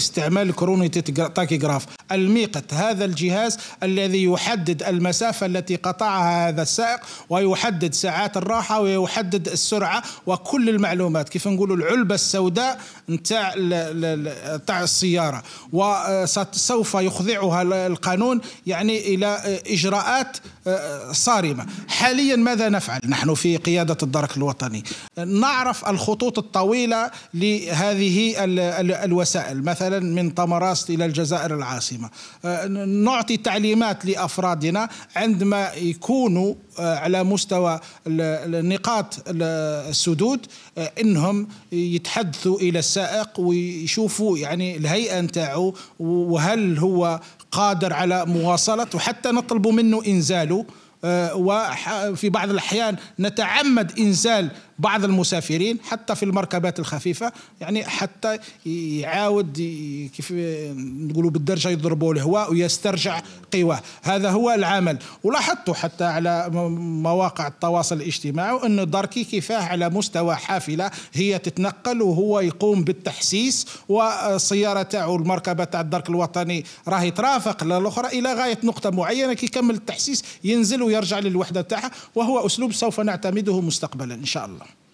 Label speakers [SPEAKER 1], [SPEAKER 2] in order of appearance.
[SPEAKER 1] استعمال تاكيغراف الميقت هذا الجهاز الذي يحدد المسافة التي قطعها هذا السائق ويحدد ساعات الراحة ويحدد السرعة وكل المعلومات كيف نقولوا العلبة السوداء نتاع نتاع السيارة وسوف يخضعها القانون يعني إلى إجراءات آه، صارمة حاليا ماذا نفعل نحن في قيادة الدرك الوطني نعرف الخطوط الطويلة لهذه الوسائل مثلا من طمراست إلى الجزائر العاصمة أه، نعطي تعليمات لأفرادنا عندما يكونوا أه، على مستوى نقاط السدود أه، انهم يتحدثوا الى السائق ويشوفوا يعني الهيئه نتاعو وهل هو قادر على مواصلته وحتى نطلبوا منه انزاله آه، وفي بعض الأحيان نتعمد إنزال بعض المسافرين حتى في المركبات الخفيفة يعني حتى يعاود كيف نقولوا بالدرجة يضربوا الهواء ويسترجع قواه هذا هو العمل ولاحظتوا حتى على مواقع التواصل الاجتماعي أن داركي كيفاه على مستوى حافلة هي تتنقل وهو يقوم بالتحسيس والسيارة تاعو المركبة تاع الدرك الوطني راهي ترافق للأخرى إلى غاية نقطة معينة كي يكمل التحسيس ينزل ويرجع للوحدة تاعها وهو أسلوب سوف نعتمده مستقبلا إن شاء الله